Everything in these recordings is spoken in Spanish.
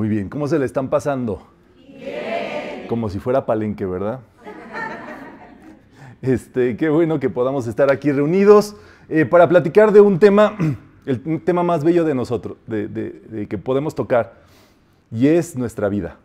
Muy bien, ¿cómo se le están pasando? Bien. Como si fuera palenque, ¿verdad? Este, qué bueno que podamos estar aquí reunidos eh, para platicar de un tema, el tema más bello de nosotros, de, que podemos tocar, y es nuestra vida.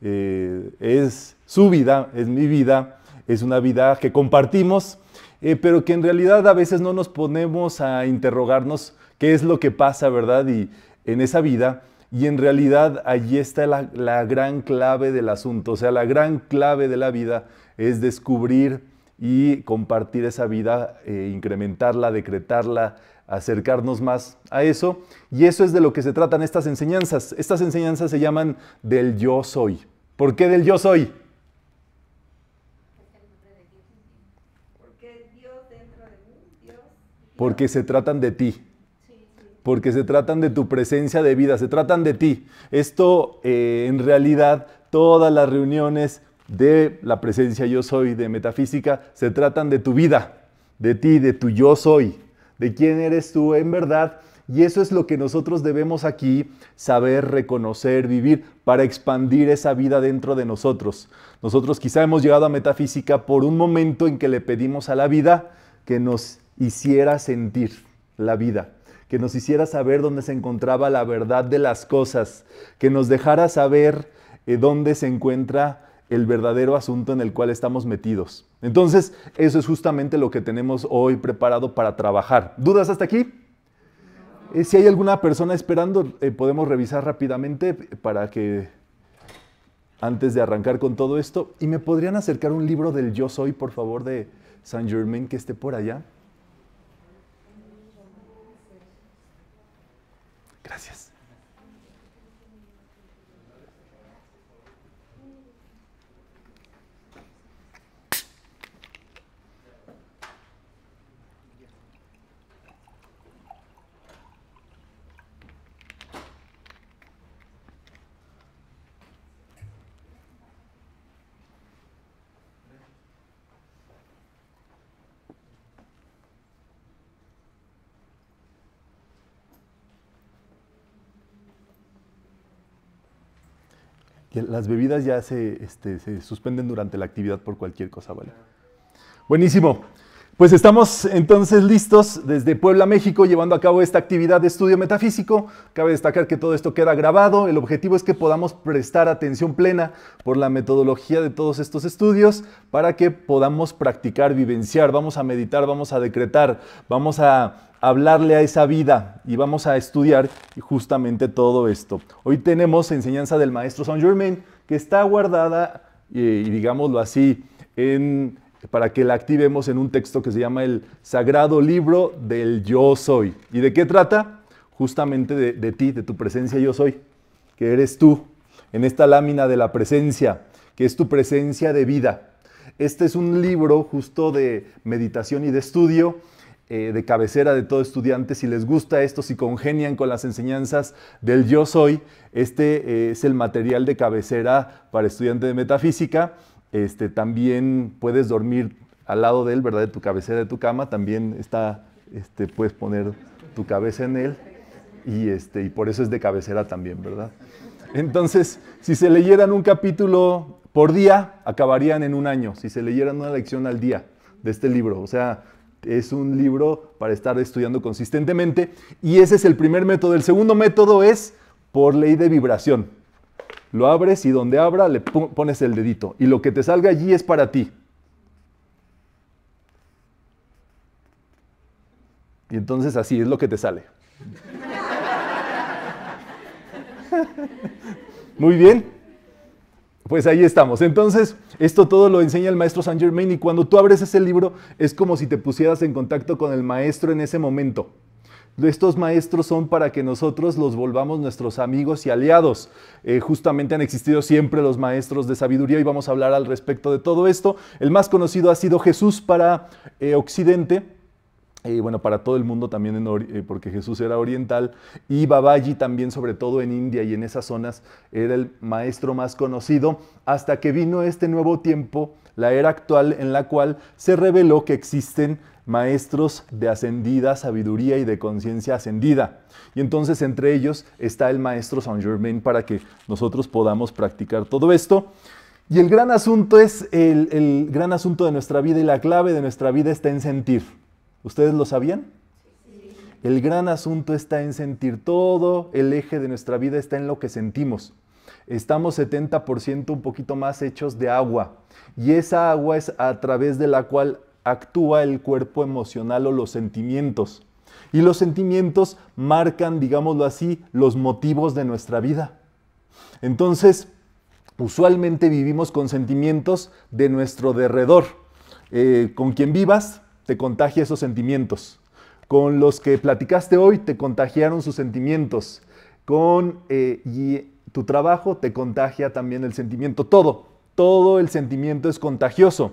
Eh, es su vida, es mi vida, es una vida que compartimos, eh, pero que en realidad a veces no nos ponemos a interrogarnos qué es lo que pasa, ¿verdad? Y en esa vida y en realidad allí está la, gran clave del asunto, o sea, la gran clave de la vida es descubrir y compartir esa vida, eh, incrementarla, decretarla, acercarnos más a eso. Y eso es de lo que se tratan estas enseñanzas. Estas enseñanzas se llaman del yo soy. ¿Por qué del yo soy? Porque se tratan de ti porque se tratan de tu presencia de vida, se tratan de ti. Esto, eh, en realidad, todas las reuniones de la presencia yo soy, de metafísica, se tratan de tu vida, de ti, de tu yo soy, de quién eres tú en verdad. Y eso es lo que nosotros debemos aquí saber, reconocer, vivir para expandir esa vida dentro de nosotros. Nosotros quizá hemos llegado a metafísica por un momento en que le pedimos a la vida que nos hiciera sentir la vida, que nos hiciera saber dónde se encontraba la verdad de las cosas, que nos dejara saber eh, dónde se encuentra el verdadero asunto en el cual estamos metidos. Entonces, eso es justamente lo que tenemos hoy preparado para trabajar. ¿Dudas hasta aquí? Eh, si hay alguna persona esperando, eh, podemos revisar rápidamente para que antes de arrancar con todo esto. ¿Y me podrían acercar un libro del Yo Soy, por favor, de Saint Germain, que esté por allá? las bebidas ya se, este, se, suspenden durante la actividad por cualquier cosa, ¿vale? Buenísimo. Pues estamos entonces listos desde Puebla, México, llevando a cabo esta actividad de estudio metafísico. Cabe destacar que todo esto queda grabado. El objetivo es que podamos prestar atención plena por la metodología de todos estos estudios para que podamos practicar, vivenciar, vamos a meditar, vamos a decretar, vamos a hablarle a esa vida y vamos a estudiar justamente todo esto. Hoy tenemos enseñanza del maestro Saint Germain que está guardada, eh, y digámoslo así, para que la activemos en un texto que se llama el Sagrado Libro del Yo Soy. ¿Y de qué trata? Justamente de, de ti, de tu presencia yo soy, que eres tú, en esta lámina de la presencia, que es tu presencia de vida. Este es un libro justo de meditación y de estudio eh, de cabecera de todo estudiante, si les gusta esto, si congenian con las enseñanzas del yo soy, este eh, es el material de cabecera para estudiante de metafísica. Este, también puedes dormir al lado de él, ¿verdad? De tu cabecera de tu cama, también está, este, puedes poner tu cabeza en él y, este, y por eso es de cabecera también, ¿verdad? Entonces, si se leyeran un capítulo por día, acabarían en un año, si se leyeran una lección al día de este libro. O sea, es un libro para estar estudiando consistentemente y ese es el primer método. El segundo método es por ley de vibración. Lo abres y donde abra le pones el dedito y lo que te salga allí es para ti. Y entonces así es lo que te sale. Muy bien pues ahí estamos. Entonces, esto todo lo enseña el maestro Saint Germain y cuando tú abres ese libro es como si te pusieras en contacto con el maestro en ese momento. Estos maestros son para que nosotros los volvamos nuestros amigos y aliados. Eh, justamente han existido siempre los maestros de sabiduría y vamos a hablar al respecto de todo esto. El más conocido ha sido Jesús para eh, Occidente eh, bueno, para todo el mundo también, eh, porque Jesús era oriental, y Babaji también, sobre todo en India y en esas zonas, era el maestro más conocido, hasta que vino este nuevo tiempo, la era actual, en la cual se reveló que existen maestros de ascendida sabiduría y de conciencia ascendida. Y entonces entre ellos está el maestro Saint Germain para que nosotros podamos practicar todo esto. Y el gran asunto es el gran asunto de nuestra vida y la clave de nuestra vida está en sentir. ¿Ustedes lo sabían? El gran asunto está en sentir. Todo el eje de nuestra vida está en lo que sentimos. Estamos 70% un poquito más hechos de agua. Y esa agua es a través de la cual actúa el cuerpo emocional o los sentimientos. Y los sentimientos marcan, digámoslo así, los motivos de nuestra vida. Entonces, usualmente vivimos con sentimientos de nuestro derredor. Eh, con quien vivas, te contagia esos sentimientos. Con los que platicaste hoy te contagiaron sus sentimientos. Con eh, y tu trabajo te contagia también el sentimiento. Todo, todo el sentimiento es contagioso.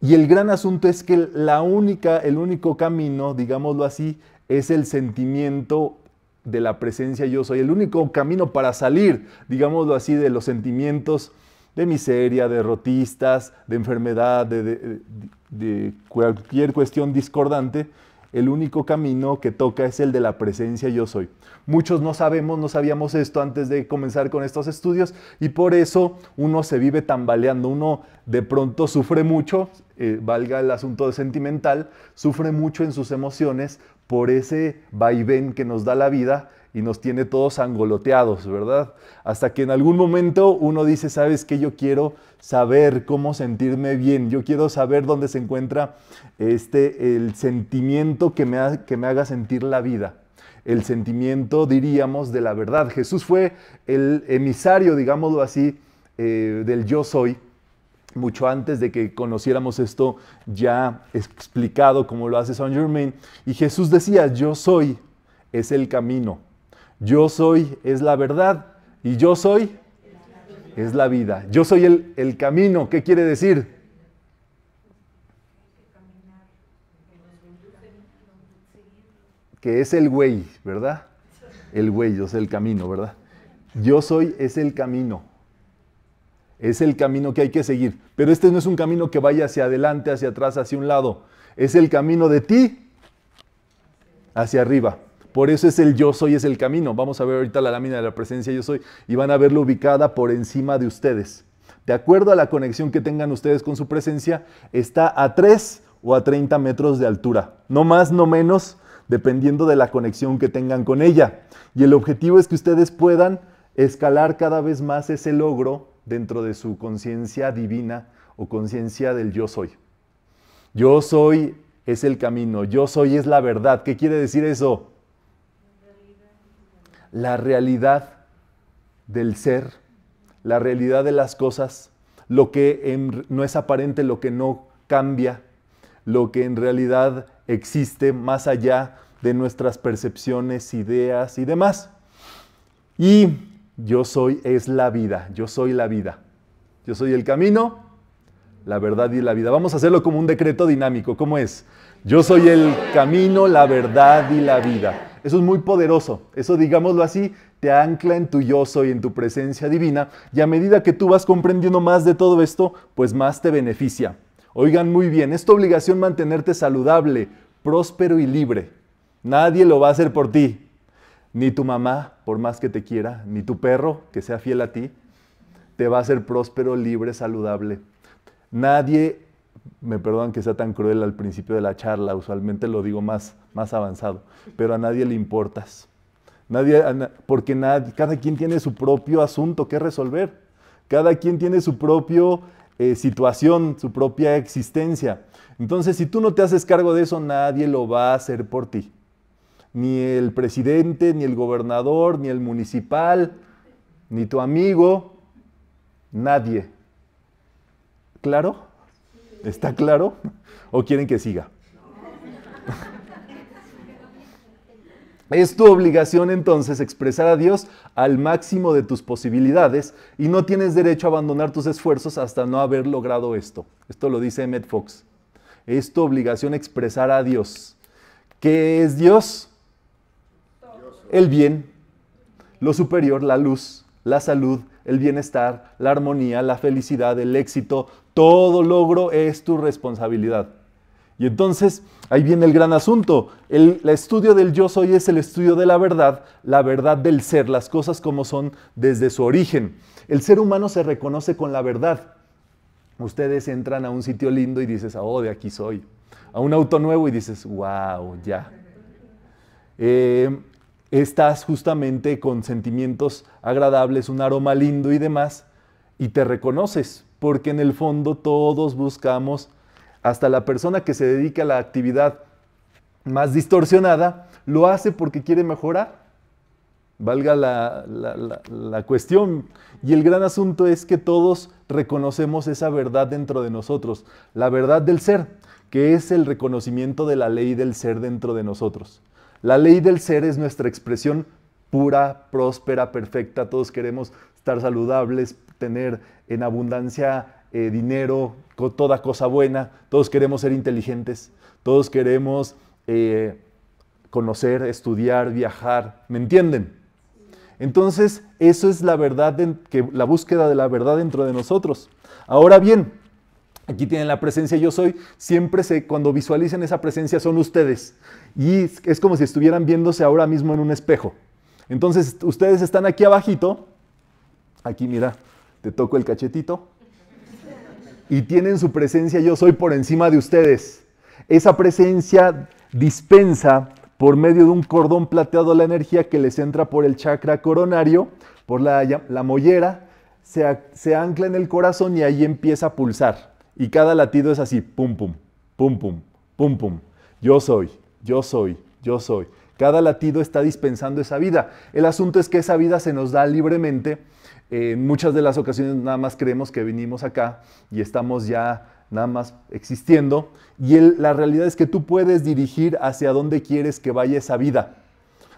Y el gran asunto es que la única, el único camino, digámoslo así, es el sentimiento de la presencia yo soy. El único camino para salir, digámoslo así, de los sentimientos de miseria, derrotistas, de enfermedad, de, cualquier cuestión discordante, el único camino que toca es el de la presencia yo soy. Muchos no sabemos, no sabíamos esto antes de comenzar con estos estudios y por eso uno se vive tambaleando, uno de pronto sufre mucho, eh, valga el asunto sentimental, sufre mucho en sus emociones por ese vaivén que nos da la vida y nos tiene todos angoloteados, ¿verdad? Hasta que en algún momento uno dice, ¿sabes qué? Yo quiero saber cómo sentirme bien, yo quiero saber dónde se encuentra este, el sentimiento que me, haga sentir la vida el sentimiento, diríamos, de la verdad. Jesús fue el emisario, digámoslo así, eh, del yo soy, mucho antes de que conociéramos esto ya explicado como lo hace Saint Germain. Y Jesús decía, yo soy, es el camino, yo soy es la verdad y yo soy es la vida. Yo soy el, camino. ¿Qué quiere decir? Que es el güey, ¿verdad? El güey, yo soy el camino, ¿verdad? Yo soy es el camino. Es el camino que hay que seguir. Pero este no es un camino que vaya hacia adelante, hacia atrás, hacia un lado. Es el camino de ti hacia arriba. Por eso es el yo soy, es el camino. Vamos a ver ahorita la lámina de la presencia yo soy y van a verla ubicada por encima de ustedes. De acuerdo a la conexión que tengan ustedes con su presencia, está a 3 o a 30 metros de altura. No más, no menos, dependiendo de la conexión que tengan con ella. Y el objetivo es que ustedes puedan escalar cada vez más ese logro dentro de su conciencia divina o conciencia del yo soy. Yo soy es el camino, yo soy es la verdad. ¿Qué quiere decir eso? la realidad del ser, la realidad de las cosas, lo que no es aparente, lo que no cambia, lo que en realidad existe más allá de nuestras percepciones, ideas y demás. Y yo soy es la vida, yo soy la vida. Yo soy el camino, la verdad y la vida. Vamos a hacerlo como un decreto dinámico. ¿Cómo es? Yo soy el camino, la verdad y la vida. Eso es muy poderoso. Eso, digámoslo así, te ancla en tu yo soy, en tu presencia divina. Y a medida que tú vas comprendiendo más de todo esto, pues más te beneficia. Oigan muy bien, es tu obligación mantenerte saludable, próspero y libre. Nadie lo va a hacer por ti. Ni tu mamá, por más que te quiera, ni tu perro, que sea fiel a ti, te va a hacer próspero, libre, saludable. Nadie me perdonan que sea tan cruel al principio de la charla, usualmente lo digo más, más avanzado, pero a nadie le importas. Nadie, porque cada quien tiene su propio asunto que resolver, cada quien tiene su propia eh, situación, su propia existencia. Entonces, si tú no te haces cargo de eso, nadie lo va a hacer por ti. Ni el presidente, ni el gobernador, ni el municipal, ni tu amigo, nadie. ¿Claro? ¿Está claro? ¿O quieren que siga? Es tu obligación entonces expresar a Dios al máximo de tus posibilidades y no tienes derecho a abandonar tus esfuerzos hasta no haber logrado esto. Esto lo dice Emmett Fox. Es tu obligación expresar a Dios. ¿Qué es Dios? El bien, lo superior, la luz, la salud, el bienestar, la armonía, la felicidad, el éxito, todo logro es tu responsabilidad. Y entonces ahí viene el gran asunto. El, estudio del yo soy es el estudio de la verdad, la verdad del ser, las cosas como son desde su origen. El ser humano se reconoce con la verdad. Ustedes entran a un sitio lindo y dices, oh, de aquí soy. A un auto nuevo y dices, wow, ya. Eh, estás justamente con sentimientos agradables, un aroma lindo y demás, y te reconoces porque en el fondo todos buscamos, hasta la persona que se dedica a la actividad más distorsionada, lo hace porque quiere mejorar. Valga la, cuestión. Y el gran asunto es que todos reconocemos esa verdad dentro de nosotros, la verdad del ser, que es el reconocimiento de la ley del ser dentro de nosotros. La ley del ser es nuestra expresión pura, próspera, perfecta. Todos queremos estar saludables, tener en abundancia eh, dinero, con toda cosa buena. Todos queremos ser inteligentes, todos queremos eh, conocer, estudiar, viajar. ¿Me entienden? Entonces, eso es la verdad, que, la búsqueda de la verdad dentro de nosotros. Ahora bien, Aquí tienen la presencia yo soy. Siempre se, cuando visualicen esa presencia son ustedes. Y es como si estuvieran viéndose ahora mismo en un espejo. Entonces, ustedes están aquí abajito. Aquí, mira, te toco el cachetito y tienen su presencia yo soy por encima de ustedes. Esa presencia dispensa por medio de un cordón plateado la energía que les entra por el chakra coronario, por la, la mollera, se, se, ancla en el corazón y ahí empieza a pulsar. Y cada latido es así, pum, pum, pum, pum, pum, pum. Yo soy, yo soy, yo soy. Cada latido está dispensando esa vida. El asunto es que esa vida se nos da libremente en muchas de las ocasiones nada más creemos que vinimos acá y estamos ya nada más existiendo. Y la realidad es que tú puedes dirigir hacia dónde quieres que vaya esa vida.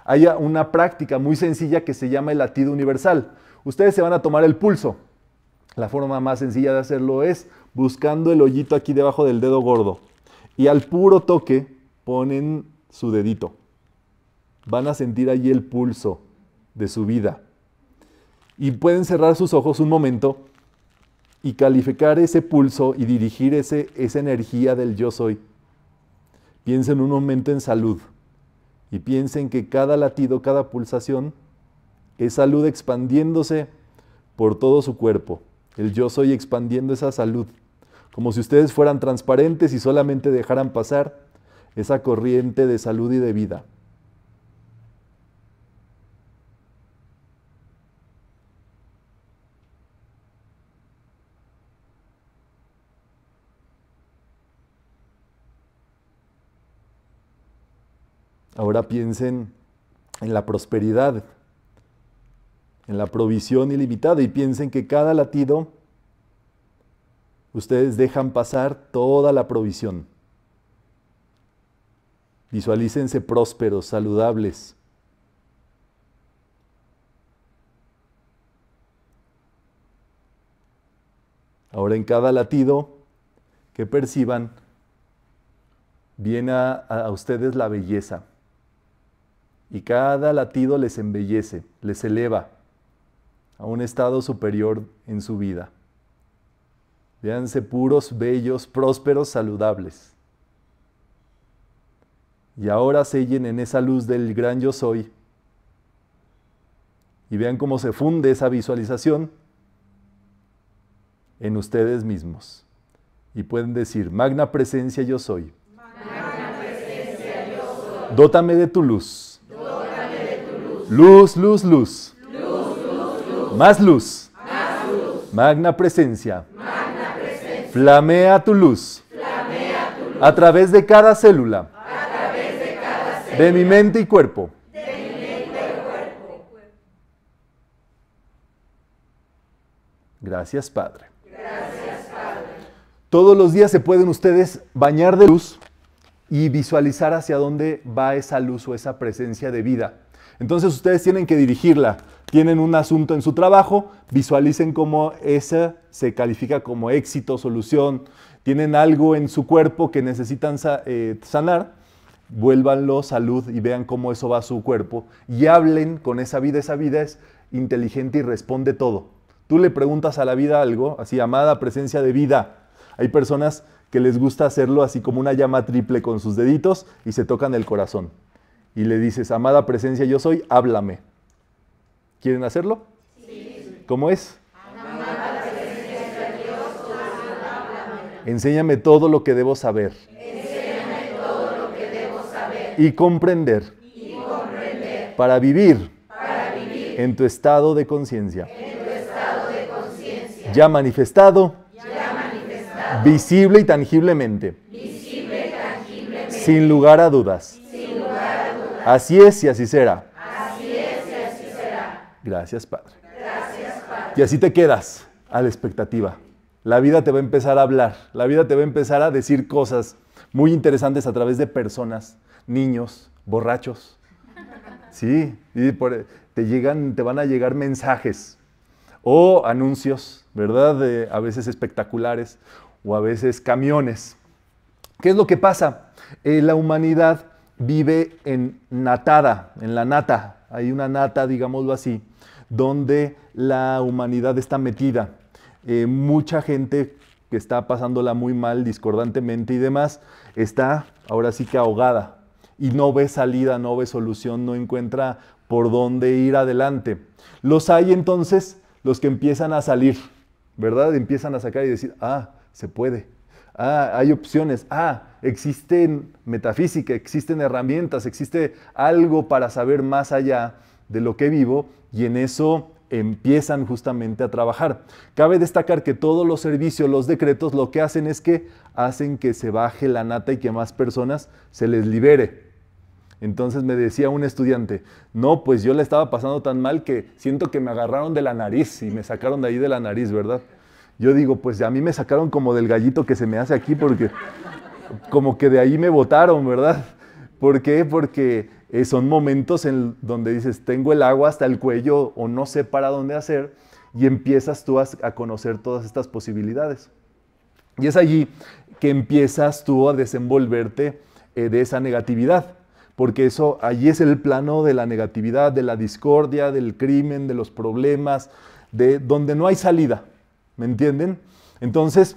Hay una práctica muy sencilla que se llama el latido universal. Ustedes se van a tomar el pulso. La forma más sencilla de hacerlo es buscando el hoyito aquí debajo del dedo gordo. Y al puro toque ponen su dedito. Van a sentir allí el pulso de su vida y pueden cerrar sus ojos un momento y calificar ese pulso y dirigir ese, esa energía del yo soy. Piensen un momento en salud y piensen que cada latido, cada pulsación es salud expandiéndose por todo su cuerpo. El yo soy expandiendo esa salud, como si ustedes fueran transparentes y solamente dejaran pasar esa corriente de salud y de vida. Ahora piensen en la prosperidad, en la provisión ilimitada y piensen que cada latido ustedes dejan pasar toda la provisión. Visualícense prósperos, saludables. Ahora en cada latido que perciban, viene a, a ustedes la belleza y cada latido les embellece, les eleva a un estado superior en su vida. Véanse puros, bellos, prósperos, saludables. Y ahora sellen en esa luz del gran yo soy. Y vean cómo se funde esa visualización en ustedes mismos. Y pueden decir, Magna presencia yo soy. Magna presencia yo soy. Dótame de tu luz. Luz, luz, luz. Más luz. Magna presencia. Flamea tu luz. A través de cada célula. De mi mente y cuerpo. Gracias, Padre. Todos los días se pueden ustedes bañar de luz y visualizar hacia dónde va esa luz o esa presencia de vida entonces ustedes tienen que dirigirla. Tienen un asunto en su trabajo, visualicen cómo esa se califica como éxito, solución. Tienen algo en su cuerpo que necesitan eh, sanar, vuélvanlo salud y vean cómo eso va a su cuerpo. Y hablen con esa vida. Esa vida es inteligente y responde todo. Tú le preguntas a la vida algo, así, llamada presencia de vida. Hay personas que les gusta hacerlo así como una llama triple con sus deditos y se tocan el corazón y le dices, amada presencia, yo soy, háblame. ¿Quieren hacerlo? Sí. ¿Cómo es? Enséñame todo lo que debo saber. Enséñame todo lo que debo saber. Y comprender. Para vivir. En tu estado de conciencia. Ya manifestado. Visible y tangiblemente. Visible y tangiblemente. Sin lugar a dudas Así es y así será. Así es y así será. Gracias, Padre. Gracias, Padre. Y así te quedas a la expectativa. La vida te va a empezar a hablar, la vida te va a empezar a decir cosas muy interesantes a través de personas, niños, borrachos. Sí, y te llegan, te van a llegar mensajes o anuncios, ¿verdad? a veces espectaculares o a veces camiones. ¿Qué es lo que pasa? Eh, la humanidad vive en natada, en la nata. Hay una nata, digámoslo así, donde la humanidad está metida. Eh, mucha gente que está pasándola muy mal, discordantemente y demás, está ahora sí que ahogada y no ve salida, no ve solución, no encuentra por dónde ir adelante. Los hay entonces los que empiezan a salir, ¿verdad? Empiezan a sacar y decir, ah, se puede, ah, hay opciones, ah, existen metafísica, existen herramientas, existe algo para saber más allá de lo que vivo y en eso empiezan justamente a trabajar. Cabe destacar que todos los servicios, los decretos, lo que hacen es que hacen que se baje la nata y que más personas se les libere. Entonces me decía un estudiante, no, pues yo le estaba pasando tan mal que siento que me agarraron de la nariz y me sacaron de ahí de la nariz, ¿verdad? Yo digo, pues a mí me sacaron como del gallito que se me hace aquí porque como que de ahí me votaron, ¿verdad? ¿Por qué? Porque eh, son momentos en donde dices, tengo el agua hasta el cuello o no sé para dónde hacer y empiezas tú a, conocer todas estas posibilidades. Y es allí que empiezas tú a desenvolverte eh, de esa negatividad, porque eso allí es el plano de la negatividad, de la discordia, del crimen, de los problemas, de donde no hay salida. ¿Me entienden? Entonces,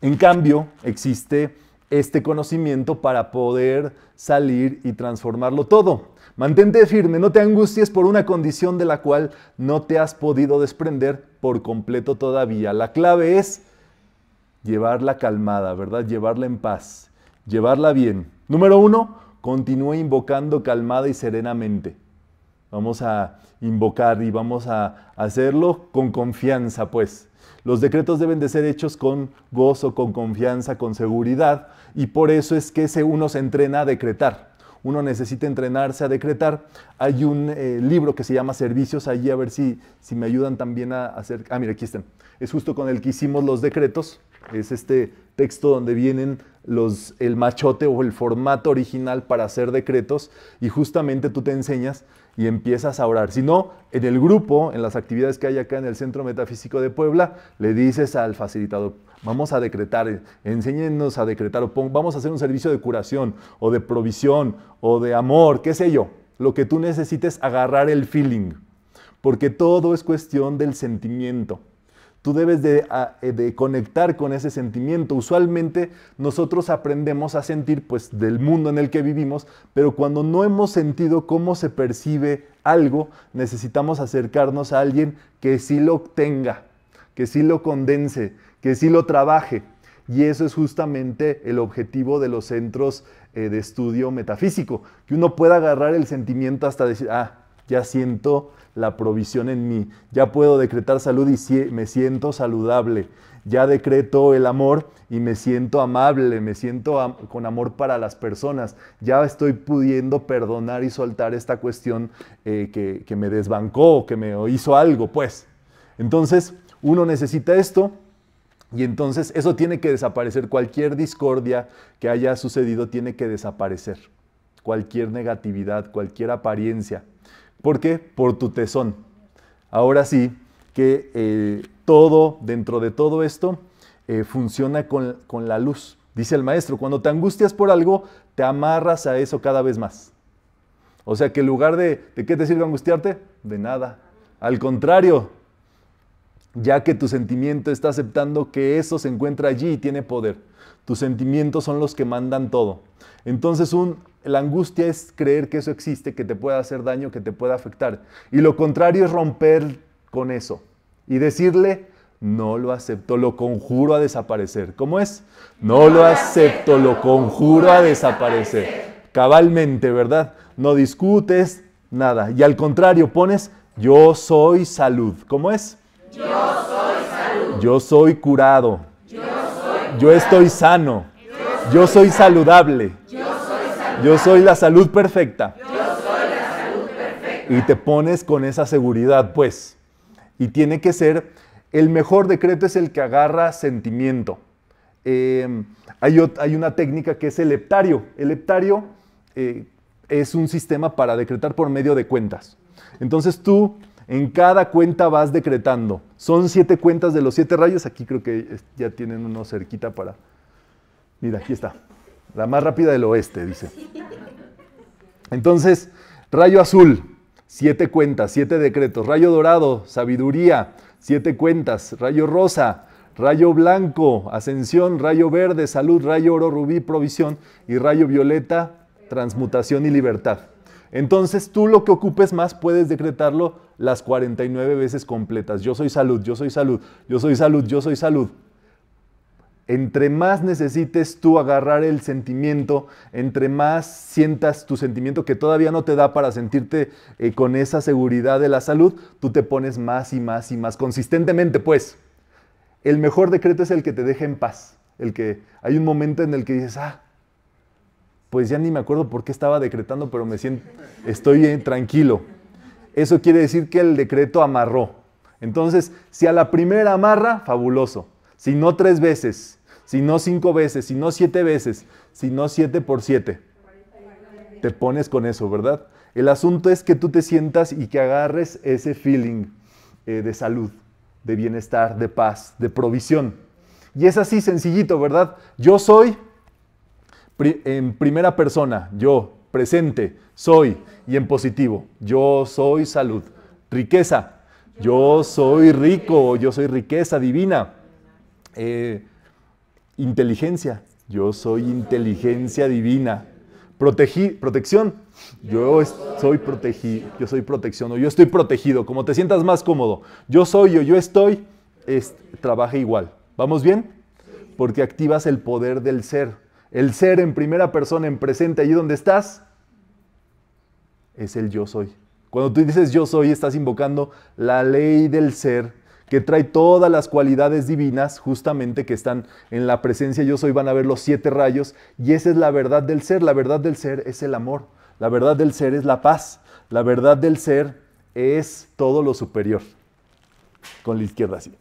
en cambio, existe este conocimiento para poder salir y transformarlo todo. Mantente firme, no te angusties por una condición de la cual no te has podido desprender por completo todavía. La clave es llevarla calmada, ¿verdad? Llevarla en paz, llevarla bien. Número uno, continúe invocando calmada y serenamente. Vamos a invocar y vamos a hacerlo con confianza, pues. Los decretos deben de ser hechos con gozo, con confianza, con seguridad, y por eso es que ese uno se entrena a decretar. Uno necesita entrenarse a decretar. Hay un eh, libro que se llama Servicios, allí a ver si, si me ayudan también a hacer... Ah, mira, aquí están. Es justo con el que hicimos los decretos. Es este texto donde vienen los, el machote o el formato original para hacer decretos y justamente tú te enseñas y empiezas a orar. Si no, en el grupo, en las actividades que hay acá en el Centro Metafísico de Puebla, le dices al facilitador, vamos a decretar, eh, enséñenos a decretar, o vamos a hacer un servicio de curación, o de provisión, o de amor, qué sé yo. Lo que tú necesites, agarrar el feeling, porque todo es cuestión del sentimiento. Tú debes ah, eh, de, conectar con ese sentimiento. Usualmente nosotros aprendemos a sentir pues del mundo en el que vivimos, pero cuando no hemos sentido cómo se percibe algo, necesitamos acercarnos a alguien que sí lo tenga, que sí lo condense, que sí lo trabaje. Y eso es justamente el objetivo de los centros eh, de estudio metafísico, que uno pueda agarrar el sentimiento hasta decir, ah, ya siento la provisión en mí, ya puedo decretar salud y me siento saludable, ya decreto el amor y me siento amable, me siento con amor para las personas, ya estoy pudiendo perdonar y soltar esta cuestión eh, que, que me desbancó, que me hizo algo, pues. Entonces, uno necesita esto. Y entonces eso tiene que desaparecer, cualquier discordia que haya sucedido tiene que desaparecer, cualquier negatividad, cualquier apariencia, ¿Por qué? Por tu tesón. Ahora sí, que eh, todo, dentro de todo esto, eh, funciona con, con la luz. Dice el maestro, cuando te angustias por algo, te amarras a eso cada vez más. O sea que en lugar de, ¿de qué te sirve angustiarte? De nada. Al contrario, ya que tu sentimiento está aceptando que eso se encuentra allí y tiene poder. Tus sentimientos son los que mandan todo. Entonces, la angustia es creer que eso existe, que te puede hacer daño, que te puede afectar. Y lo contrario es romper con eso y decirle, no lo acepto, lo conjuro a desaparecer. ¿Cómo es? No lo acepto, lo conjuro a desaparecer. Cabalmente, ¿verdad? No discutes nada. Y al contrario, pones, yo soy salud. ¿Cómo es? Yo soy salud. Yo soy curado. Yo estoy sano. Yo soy saludable. Yo soy la salud perfecta. Y te pones con esa seguridad, pues. Y tiene que ser, el mejor decreto es el que agarra sentimiento. Em, hay, una técnica que es el heptario. El heptario eh, es un sistema para decretar por medio de cuentas. Entonces tú en cada cuenta vas decretando. Son siete cuentas de los siete rayos. Aquí creo que ya tienen uno cerquita para... Mira, aquí está. La más rápida del oeste, dice. Entonces, rayo azul, siete cuentas, siete decretos. Rayo dorado, sabiduría, siete cuentas. Rayo rosa, rayo blanco, ascensión, rayo verde, salud, rayo oro, rubí, provisión y rayo violeta, transmutación y libertad. Entonces tú lo que ocupes más puedes decretarlo las 49 veces completas. Yo soy salud, yo soy salud, yo soy salud, yo soy salud. Entre más necesites tú agarrar el sentimiento, entre más sientas tu sentimiento que todavía no te da para sentirte eh, con esa seguridad de la salud, tú te pones más y más y más consistentemente, pues. El mejor decreto es el que te deje en paz, el que hay un momento en el que dices, ah, pues ya ni me acuerdo por qué estaba decretando, pero me siento, estoy tranquilo. Eso quiere decir que el decreto amarró. Entonces, si a la primera amarra, fabuloso. Si no tres veces, si no cinco veces, si no siete veces, si no siete por siete. Te pones con eso, ¿verdad? El asunto es que tú te sientas y que agarres ese feeling eh, de salud, de bienestar, de paz, de provisión. Y es así sencillito, ¿verdad? Yo soy en primera persona, yo, presente, soy, y en positivo, yo soy salud, riqueza, yo soy rico, yo soy riqueza divina, eh, inteligencia, yo soy inteligencia divina, protección, yo soy protegido, yo soy protección, o yo estoy protegido, como te sientas más cómodo, yo soy o yo estoy, trabaja igual. ¿Vamos bien? Porque activas el poder del ser el ser en primera persona, en presente, allí donde estás, es el yo soy. Cuando tú dices yo soy, estás invocando la ley del ser que trae todas las cualidades divinas justamente que están en la presencia yo soy. Van a ver los siete rayos y esa es la verdad del ser. La verdad del ser es el amor. La verdad del ser es la paz. La verdad del ser es todo lo superior. Con la izquierda así.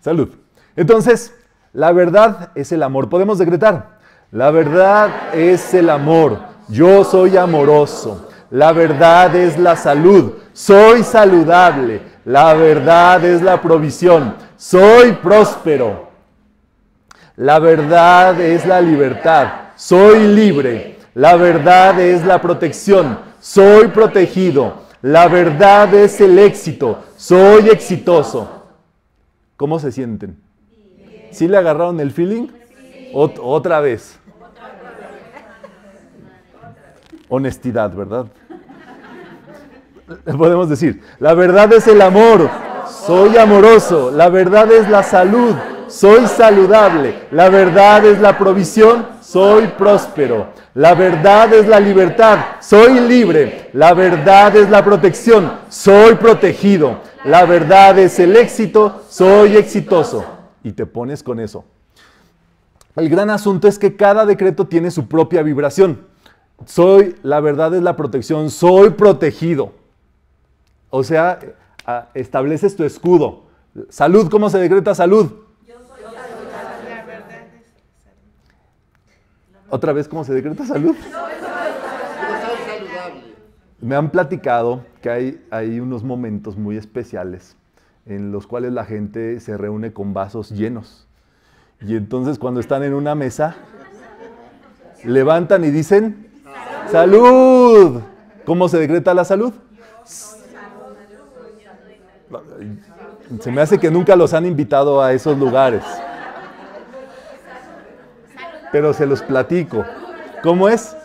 Salud. Entonces, la verdad es el amor. Podemos decretar. La verdad es el amor. Yo soy amoroso. La verdad es la salud. Soy saludable. La verdad es la provisión. Soy próspero. La verdad es la libertad. Soy libre. La verdad es la protección. Soy protegido. La verdad es el éxito. Soy exitoso. ¿Cómo se sienten? ¿Sí le agarraron el feeling? otra vez. honestidad, ¿verdad? Podemos decir, la verdad es el amor, soy amoroso, la verdad es la salud, soy saludable, la verdad es la provisión, soy próspero, la verdad es la libertad, soy libre, la verdad es la protección, soy protegido, la verdad es el éxito, soy exitoso. Y te pones con eso. El gran asunto es que cada decreto tiene su propia vibración soy, la verdad es la protección, soy protegido. O sea, estableces tu escudo. Salud, ¿cómo se decreta salud? Otra vez, ¿cómo se decreta salud? Me han platicado que hay unos momentos muy especiales en los cuales la gente se reúne con vasos llenos. Y entonces cuando están en una mesa, levantan y dicen, Salud. ¿Cómo se decreta la salud? Se me hace que nunca los han invitado a esos lugares. Pero se los platico. ¿Cómo es?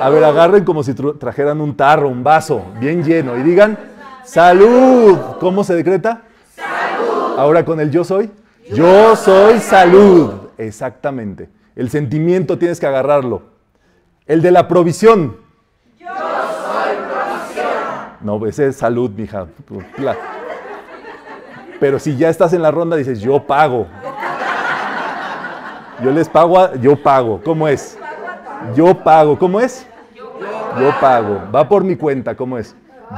A, ver, agarren como si trajeran un tarro, un vaso bien lleno y digan, salud. ¿Cómo se decreta? Salud. Ahora con el yo soy. Yo soy salud. Exactamente. El sentimiento tienes que agarrarlo. El de la provisión. Yo soy provisión. No, ese es salud, mija. Pero si ya estás en la ronda, dices, yo pago. Yo les pago, yo pago. ¿Cómo es? Yo pago. ¿Cómo es? Yo pago. Va por mi cuenta. ¿Cómo es?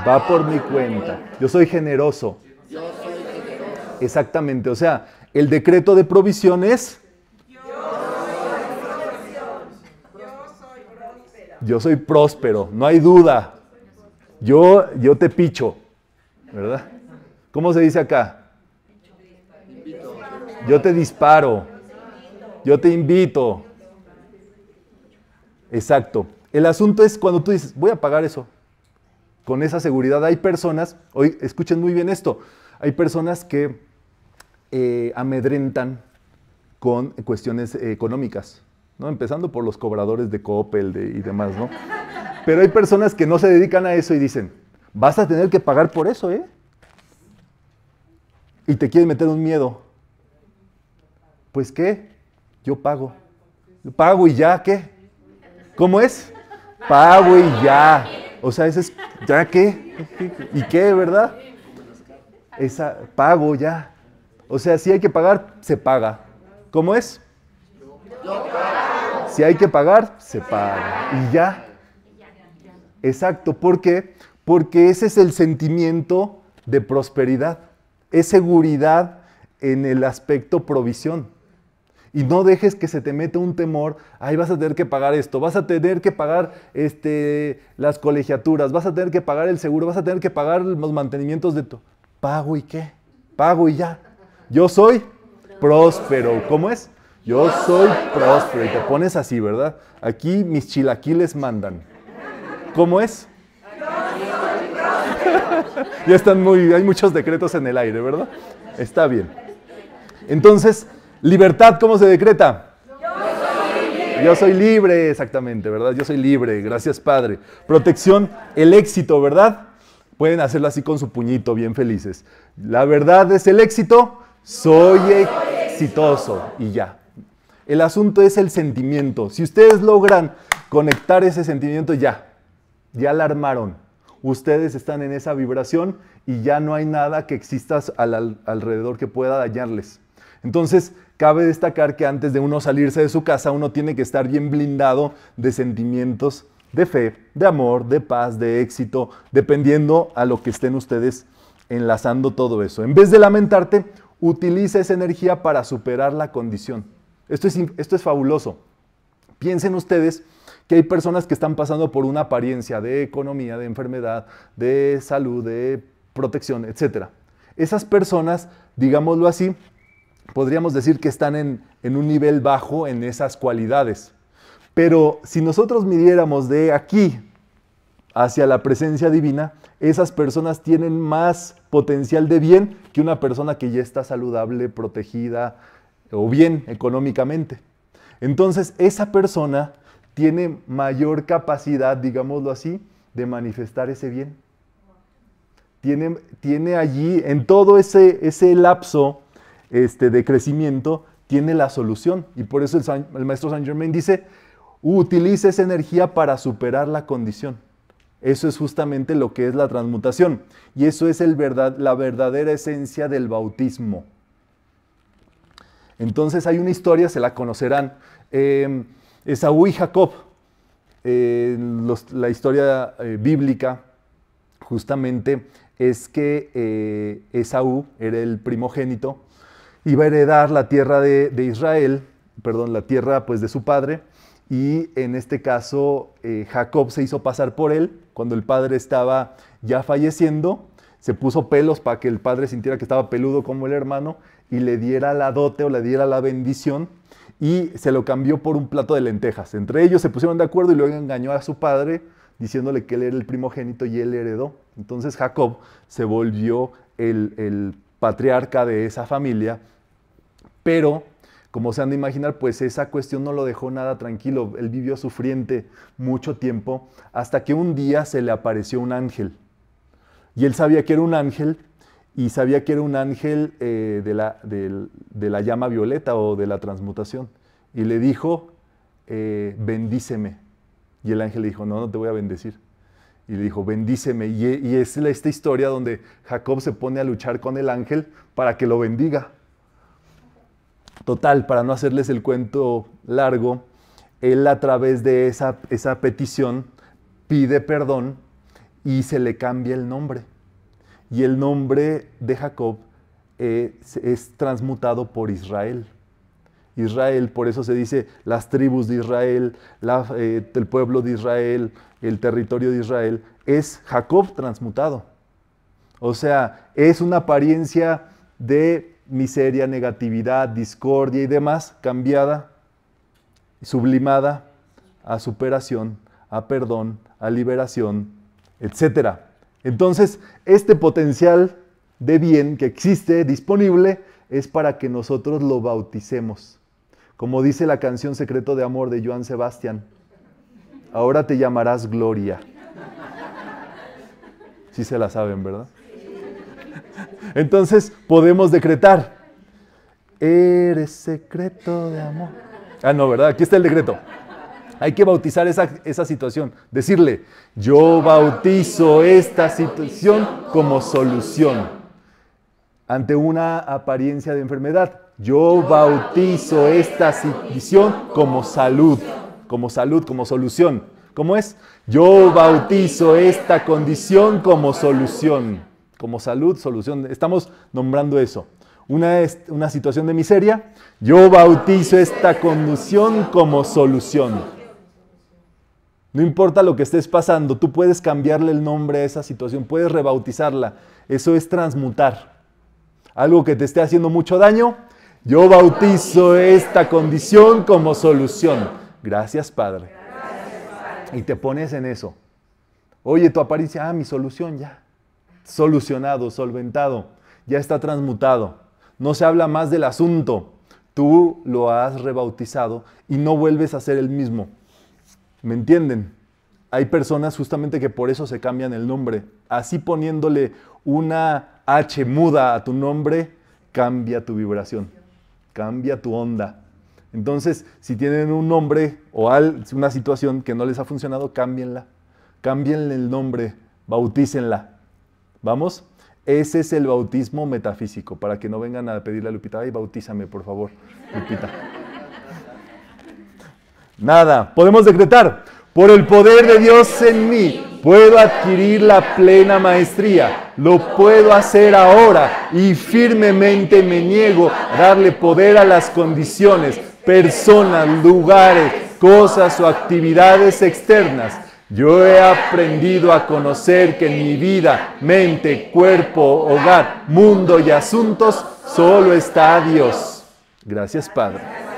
Va por mi cuenta. Yo soy generoso. Yo soy generoso. Exactamente. O sea, el decreto de provisión es Yo soy próspero, no hay duda. Yo, yo te picho, ¿verdad? ¿Cómo se dice acá? Yo te disparo. Yo te invito. Exacto. El asunto es cuando tú dices, voy a pagar eso. Con esa seguridad hay personas, hoy escuchen muy bien esto, hay personas que eh, amedrentan con cuestiones eh, económicas. Empezando por los cobradores de Coppel y demás, ¿no? Pero hay personas que no se dedican a eso y dicen, vas a tener que pagar por eso, ¿eh? Y te quieren meter un miedo. Pues qué, yo pago. pago y ya, ¿qué? ¿Cómo es? Pago y ya. O sea, ese es, ¿ya qué? ¿Y qué, verdad? Esa, pago ya. O sea, si hay que pagar, se paga. ¿Cómo es? Yo pago. Si hay que pagar, se paga. Y ya. Exacto. ¿Por qué? Porque ese es el sentimiento de prosperidad. Es seguridad en el aspecto provisión. Y no dejes que se te meta un temor, Ahí vas a tener que pagar esto, vas a tener que pagar este, las colegiaturas, vas a tener que pagar el seguro, vas a tener que pagar los mantenimientos de tu... Pago y qué? Pago y ya. Yo soy próspero. ¿Cómo es? Yo soy próspero. Y te pones así, ¿verdad? Aquí mis chilaquiles mandan. ¿Cómo es? ya están muy, hay muchos decretos en el aire, ¿verdad? Está bien. Entonces, libertad, ¿cómo se decreta? Yo soy libre, exactamente, ¿verdad? Yo soy libre, gracias Padre. Protección, el éxito, ¿verdad? Pueden hacerlo así con su puñito, bien felices. La verdad es el éxito, soy exitoso y ya. El asunto es el sentimiento. Si ustedes logran conectar ese sentimiento, ya, ya la armaron. Ustedes están en esa vibración y ya no hay nada que exista alrededor que pueda dañarles. Entonces, cabe destacar que antes de uno salirse de su casa, uno tiene que estar bien blindado de sentimientos de fe, de amor, de paz, de éxito, dependiendo a lo que estén ustedes enlazando todo eso. En vez de lamentarte, utiliza esa energía para superar la condición. Esto es, fabuloso. Piensen ustedes que hay personas que están pasando por una apariencia de economía, de enfermedad, de salud, de protección, etc. Esas personas, digámoslo así, podríamos decir que están en, en un nivel bajo en esas cualidades. Pero si nosotros midiéramos de aquí hacia la presencia divina, esas personas tienen más potencial de bien que una persona que ya está saludable, protegida, o bien económicamente. Entonces, esa persona tiene mayor capacidad, digámoslo así, de manifestar ese bien. Tiene, allí, en todo ese, ese lapso este, de crecimiento, tiene la solución. Y por eso el, maestro Saint Germain dice, utilice esa energía para superar la condición. Eso es justamente lo que es la transmutación. Y eso es verdad, la verdadera esencia del bautismo. Entonces hay una historia, se la conocerán. Em, Esaú y Jacob, eh, la historia eh, bíblica justamente es que eh, Esaú era el primogénito, iba a heredar la tierra de, Israel, perdón, la tierra pues de su padre, y en este caso Jacob se hizo pasar por él cuando el padre estaba ya falleciendo, se puso pelos para que el padre sintiera que estaba peludo como el hermano y le diera la dote o le diera la bendición y se lo cambió por un plato de lentejas. Entre ellos se pusieron de acuerdo y luego engañó a su padre diciéndole que él era el primogénito y él heredó. Entonces Jacob se volvió el, el patriarca de esa familia, pero como se han de imaginar, pues esa cuestión no lo dejó nada tranquilo. Él vivió sufriente mucho tiempo hasta que un día se le apareció un ángel. Y él sabía que era un ángel y sabía que era un ángel eh, de, la, la, llama violeta o de la transmutación. Y le dijo, eh, bendíceme. Y el ángel le dijo, no, no te voy a bendecir. Y le dijo, bendíceme. Y, y es esta historia donde Jacob se pone a luchar con el ángel para que lo bendiga. Total, para no hacerles el cuento largo, él a través de esa, esa petición pide perdón y se le cambia el nombre y el nombre de Jacob eh, es transmutado por Israel. Israel, por eso se dice las tribus de Israel, eh, el pueblo de Israel, el territorio de Israel, es Jacob transmutado. O sea, es una apariencia de miseria, negatividad, discordia y demás, cambiada, sublimada a superación, a perdón, a liberación, etcétera. Entonces, este potencial de bien que existe disponible es para que nosotros lo bauticemos. Como dice la canción Secreto de Amor de Joan Sebastián, ahora te llamarás Gloria. Sí se la saben, ¿verdad? Entonces podemos decretar, eres secreto de amor. Ah, no, ¿verdad? Aquí está el decreto. Hay que bautizar esa, situación. Decirle, yo bautizo esta situación como solución ante una apariencia de enfermedad. Yo bautizo esta situación como salud, como salud, como solución. ¿Cómo es? Yo bautizo esta condición como solución. Como salud, solución. Estamos nombrando eso. Una, una situación de miseria. Yo bautizo esta condición como solución. No importa lo que estés pasando, tú puedes cambiarle el nombre a esa situación, puedes rebautizarla. Eso es transmutar. Algo que te esté haciendo mucho daño, yo bautizo esta condición como solución. Gracias, Padre. Y te pones en eso. Oye, tu apariencia, ah, mi solución ya. Solucionado, solventado, ya está transmutado. No se habla más del asunto. Tú lo has rebautizado y no vuelves a ser el mismo. ¿Me entienden? Hay personas justamente que por eso se cambian el nombre. Así poniéndole una H muda a tu nombre, cambia tu vibración, cambia tu onda. Entonces, si tienen un nombre o una situación que no les ha funcionado, cámbienla. Cámbienle el nombre, bautícenla. ¿Vamos? Ese es el bautismo metafísico, para que no vengan a pedirle a Lupita, ay, bautízame, por favor, Lupita. Nada. Podemos decretar, por el poder de Dios en mí, puedo adquirir la plena maestría. Lo puedo hacer ahora y firmemente me niego a darle poder a las condiciones, personas, lugares, cosas o actividades externas. Yo he aprendido a conocer que en mi vida, mente, cuerpo, hogar, mundo y asuntos solo está Dios. Gracias, Padre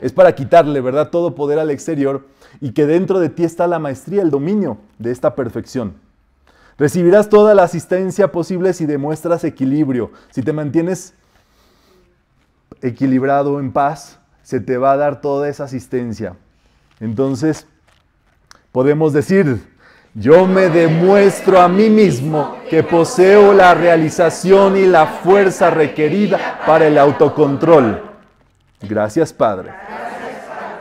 es para quitarle, ¿verdad?, todo poder al exterior y que dentro de ti está la maestría, el dominio de esta perfección. Recibirás toda la asistencia posible si demuestras equilibrio, si te mantienes equilibrado, en paz, se te va a dar toda esa asistencia. Entonces, podemos decir, yo me demuestro a mí mismo que poseo la realización y la fuerza requerida para el autocontrol. Gracias Padre.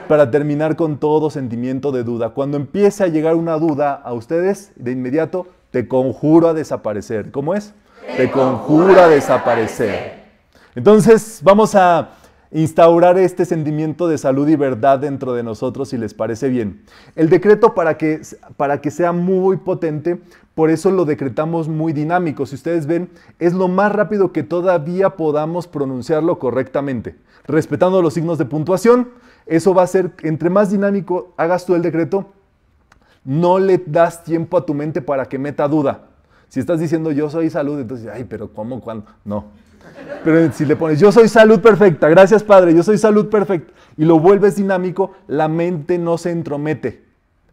Para terminar con todo sentimiento de duda. Cuando empiece a llegar una duda a ustedes, de inmediato, te conjuro a desaparecer. ¿Cómo es? Te, conjuro a desaparecer. Entonces, vamos a instaurar este sentimiento de salud y verdad dentro de nosotros, si les parece bien. El decreto para que, para que sea muy potente, por eso lo decretamos muy dinámico. Si ustedes ven, es lo más rápido que todavía podamos pronunciarlo correctamente, respetando los signos de puntuación. Eso va a ser, entre más dinámico hagas tú el decreto, no le das tiempo a tu mente para que meta duda. Si estás diciendo yo soy salud, entonces, ay, pero ¿cómo? ¿Cuándo? No pero si le pones, yo soy salud perfecta, gracias Padre, yo soy salud perfecta, y lo vuelves dinámico, la mente no se entromete.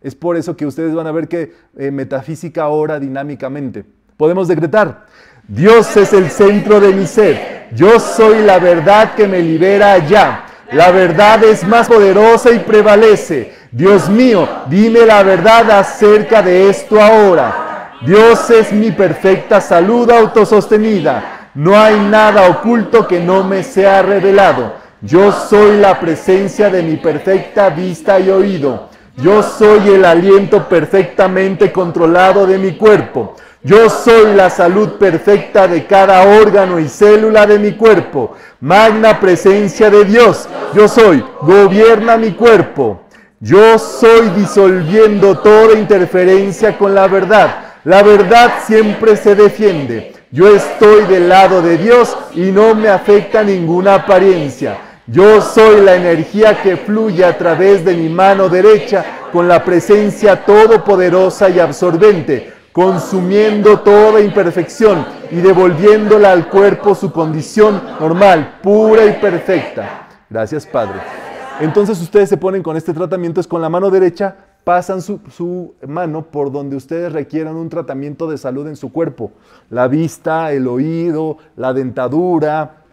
Es por eso que ustedes van a ver que eh, metafísica ora dinámicamente. Podemos decretar, Dios es el centro de mi ser, yo soy la verdad que me libera allá. La verdad es más poderosa y prevalece. Dios mío, dime la verdad acerca de esto ahora. Dios es mi perfecta salud autosostenida. No hay nada oculto que no me sea revelado. Yo soy la presencia de mi perfecta vista y oído. Yo soy el aliento perfectamente controlado de mi cuerpo. Yo soy la salud perfecta de cada órgano y célula de mi cuerpo. Magna presencia de Dios. Yo soy. Gobierna mi cuerpo. Yo soy disolviendo toda interferencia con la verdad. La verdad siempre se defiende. Yo estoy del lado de Dios y no me afecta ninguna apariencia. Yo soy la energía que fluye a través de mi mano derecha con la presencia todopoderosa y absorbente, consumiendo toda imperfección y devolviéndola al cuerpo su condición normal, pura y perfecta. Gracias, Padre. Entonces ustedes se ponen con este tratamiento, es con la mano derecha pasan su, mano por donde ustedes requieran un tratamiento de salud en su cuerpo. La vista, el oído, la dentadura,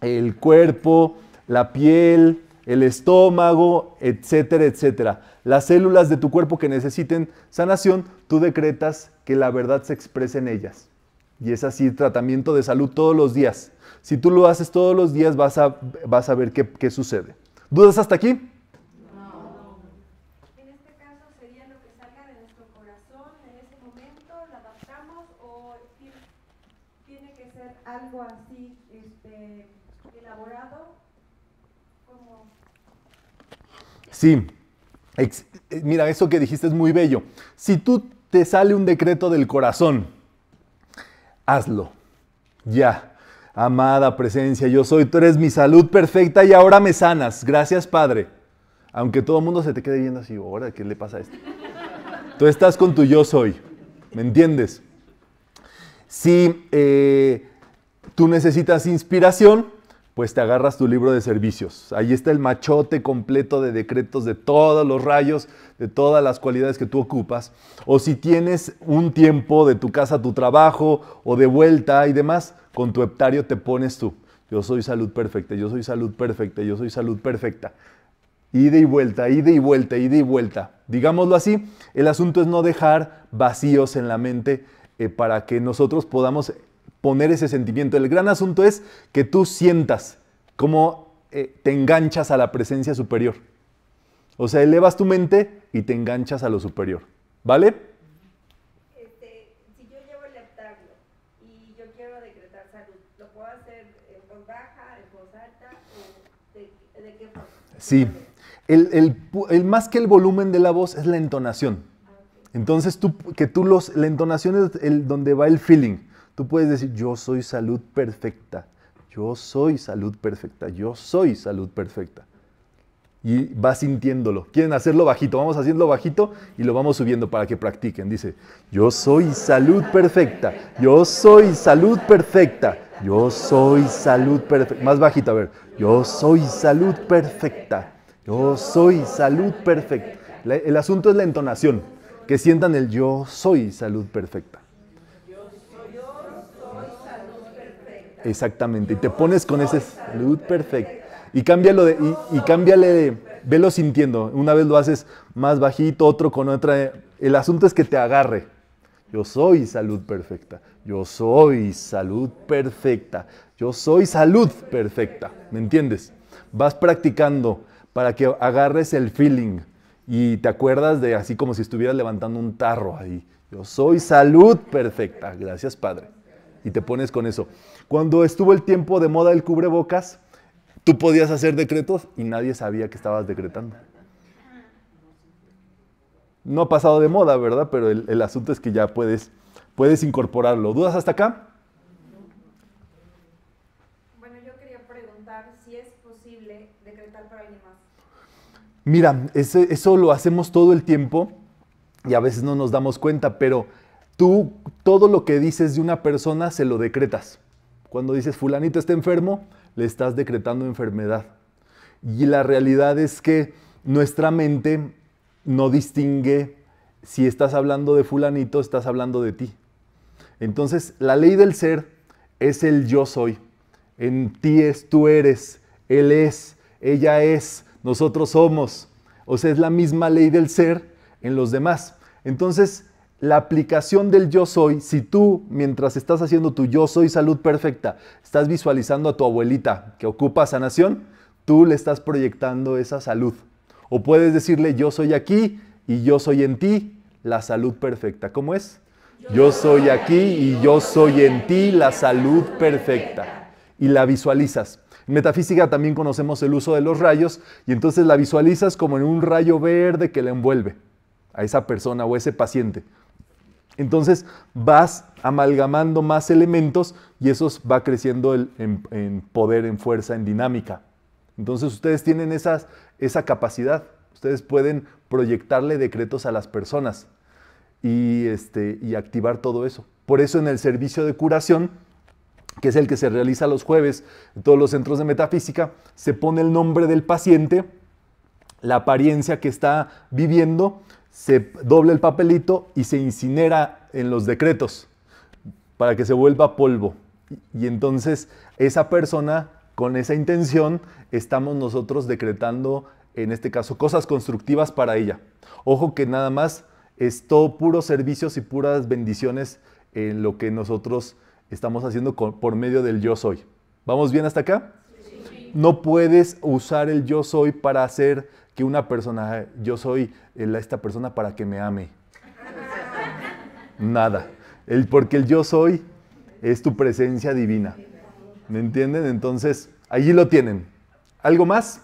el cuerpo, la piel, el estómago, etcétera, etcétera. Las células de tu cuerpo que necesiten sanación, tú decretas que la verdad se exprese en ellas. Y es así tratamiento de salud todos los días. Si tú lo haces todos los días, vas a, vas a ver qué sucede. ¿Dudas hasta aquí? Sí, eh, mira, eso que dijiste es muy bello. Si tú te sale un decreto del corazón, hazlo. Ya. Amada presencia, yo soy, tú eres mi salud perfecta y ahora me sanas. Gracias, Padre. Aunque todo el mundo se te quede viendo así, ahora, ¿qué le pasa a esto? Tú estás con tu yo soy. ¿Me entiendes? Si eh, tú necesitas inspiración, pues te agarras tu libro de servicios. Ahí está el machote completo de decretos de todos los rayos, de todas las cualidades que tú ocupas. O si tienes un tiempo de tu casa a tu trabajo o de vuelta y demás, con tu heptario te pones tú. Yo soy salud perfecta, yo soy salud perfecta, yo soy salud perfecta. Ida y vuelta, ida y vuelta, ida y vuelta. Digámoslo así, el asunto es no dejar vacíos en la mente eh, para que nosotros podamos poner ese sentimiento. El gran asunto es que tú sientas cómo eh, te enganchas a la presencia superior. O sea, elevas tu mente y te enganchas a lo superior. ¿Vale? Este, si yo llevo el octavio y yo quiero decretar salud, ¿lo puedo hacer en voz baja, en voz alta? O de, qué forma? Sí. El, el, más que el volumen de la voz es la entonación. Ah, Entonces, tú, que tú los, la entonación es el, donde va el feeling. Tú puedes decir, yo soy salud perfecta, yo soy salud perfecta, yo soy salud perfecta. Y va sintiéndolo. Quieren hacerlo bajito, vamos haciendo bajito y lo vamos subiendo para que practiquen. Dice, yo soy salud perfecta, yo soy salud perfecta, yo soy salud perfecta. Más bajito, a ver, yo soy salud perfecta, yo soy salud perfecta. El asunto es la entonación, que sientan el yo soy salud perfecta. Exactamente. Y te pones con ese salud perfecta Y cámbialo de, y, y, cámbiale de, velo sintiendo. Una vez lo haces más bajito, otro con otra. El asunto es que te agarre. Yo soy salud perfecta. Yo soy salud perfecta. Yo soy salud perfecta. ¿Me entiendes? Vas practicando para que agarres el feeling y te acuerdas de así como si estuvieras levantando un tarro ahí. Yo soy salud perfecta. Gracias, Padre y te pones con eso. Cuando estuvo el tiempo de moda el cubrebocas, tú podías hacer decretos y nadie sabía que estabas decretando. No ha pasado de moda, ¿verdad? Pero el, asunto es que ya puedes, puedes incorporarlo. ¿Dudas hasta acá? Bueno, yo quería preguntar si es posible decretar para alguien más. Mira, eso lo hacemos todo el tiempo y a veces no nos damos cuenta, pero Tú todo lo que dices de una persona se lo decretas. Cuando dices fulanito está enfermo, le estás decretando enfermedad. Y la realidad es que nuestra mente no distingue si estás hablando de fulanito, estás hablando de ti. Entonces, la ley del ser es el yo soy. En ti es, tú eres, él es, ella es, nosotros somos. O sea, es la misma ley del ser en los demás. Entonces, la aplicación del yo soy, si tú mientras estás haciendo tu yo soy salud perfecta, estás visualizando a tu abuelita que ocupa sanación, tú le estás proyectando esa salud. O puedes decirle yo soy aquí y yo soy en ti, la salud perfecta. ¿Cómo es? Yo soy aquí y yo soy en ti, la salud perfecta. Y la visualizas. En metafísica también conocemos el uso de los rayos y entonces la visualizas como en un rayo verde que le envuelve a esa persona o ese paciente. Entonces vas amalgamando más elementos y eso va creciendo el, en, poder, en fuerza, en dinámica. Entonces ustedes tienen esas, esa capacidad. Ustedes pueden proyectarle decretos a las personas y, este, y activar todo eso. Por eso en el servicio de curación, que es el que se realiza los jueves en todos los centros de metafísica, se pone el nombre del paciente, la apariencia que está viviendo se doble el papelito y se incinera en los decretos para que se vuelva polvo. Y entonces esa persona, con esa intención, estamos nosotros decretando, en este caso, cosas constructivas para ella. Ojo que nada más es todo puros servicios y puras bendiciones en lo que nosotros estamos haciendo por medio del yo soy. ¿Vamos bien hasta acá? Sí. No puedes usar el yo soy para hacer que una persona, yo soy eh, esta persona para que me ame. Nada. El, porque el yo soy es tu presencia divina. ¿Me entienden? Entonces, allí lo tienen. ¿Algo más?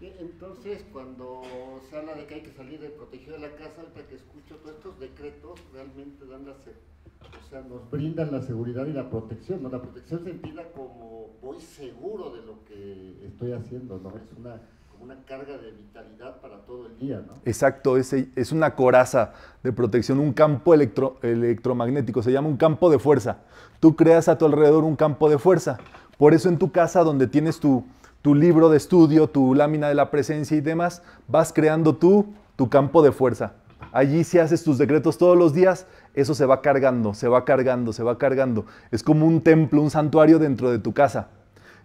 Entonces, cuando se habla de que hay que salir de protegido de la casa, hasta que escucho todos estos decretos, realmente dan la, o sea, nos brindan la seguridad y la protección. ¿no? La protección se sentida como voy seguro de lo que estoy haciendo, ¿no? Es una una carga de vitalidad para todo el día, Exacto, es, es una coraza de protección, un campo electromagnético, se llama un campo de fuerza. Tú creas a tu alrededor un campo de fuerza. Por eso en tu casa, donde tienes tu, tu libro de estudio, tu lámina de la presencia y demás, vas creando tú tu campo de fuerza. Allí si haces tus decretos todos los días, eso se va cargando, se va cargando, se va cargando. Es como un templo, un santuario dentro de tu casa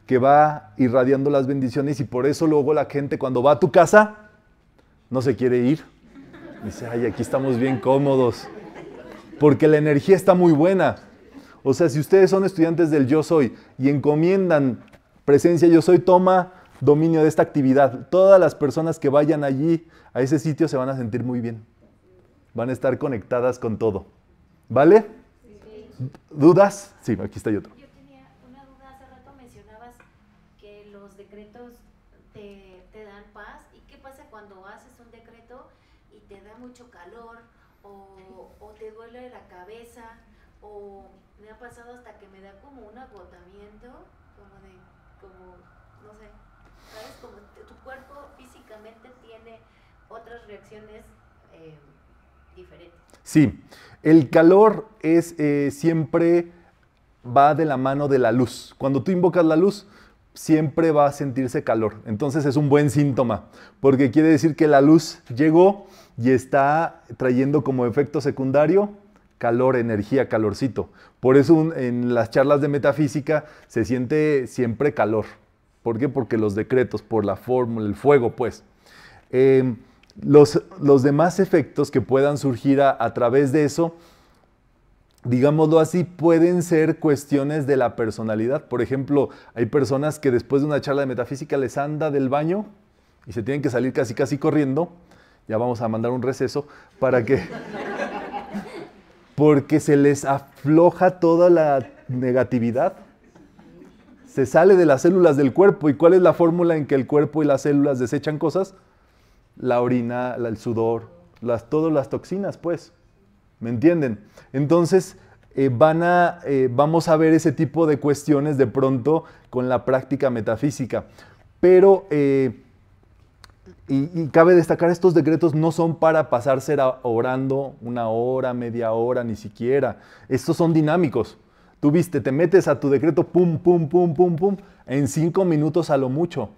que va irradiando las bendiciones y por eso luego la gente cuando va a tu casa no se quiere ir. Dice, ay, aquí estamos bien cómodos, porque la energía está muy buena. O sea, si ustedes son estudiantes del yo soy y encomiendan presencia yo soy, toma dominio de esta actividad. Todas las personas que vayan allí a ese sitio se van a sentir muy bien. Van a estar conectadas con todo. ¿Vale? ¿Dudas? Sí, aquí está otro. me ha pasado hasta que me da como un agotamiento, como de, como, no sé, ¿sabes? Como tu cuerpo físicamente tiene otras reacciones eh, diferentes. Sí, el calor es eh, siempre va de la mano de la luz. Cuando tú invocas la luz, siempre va a sentirse calor. Entonces es un buen síntoma, porque quiere decir que la luz llegó y está trayendo como efecto secundario calor, energía, calorcito. Por eso en las charlas de metafísica se siente siempre calor. ¿Por qué? Porque los decretos, por la fórmula, el fuego, pues. Em, los, los, demás efectos que puedan surgir a través de eso, digámoslo así, pueden ser cuestiones de la personalidad. Por ejemplo, hay personas que después de una charla de metafísica les anda del baño y se tienen que salir casi casi corriendo. Ya vamos a mandar un receso para que porque se les afloja toda la negatividad. Se sale de las células del cuerpo. ¿Y cuál es la fórmula en que el cuerpo y las células desechan cosas? La orina, el sudor, las, todas las toxinas, pues. ¿Me entienden? Entonces, eh, van a, eh, vamos a ver ese tipo de cuestiones de pronto con la práctica metafísica. Pero eh, y, cabe destacar, estos decretos no son para pasarse orando una hora, media hora, ni siquiera. Estos son dinámicos. Tú viste, te metes a tu decreto, pum, pum, pum, pum, pum, en cinco minutos a lo mucho.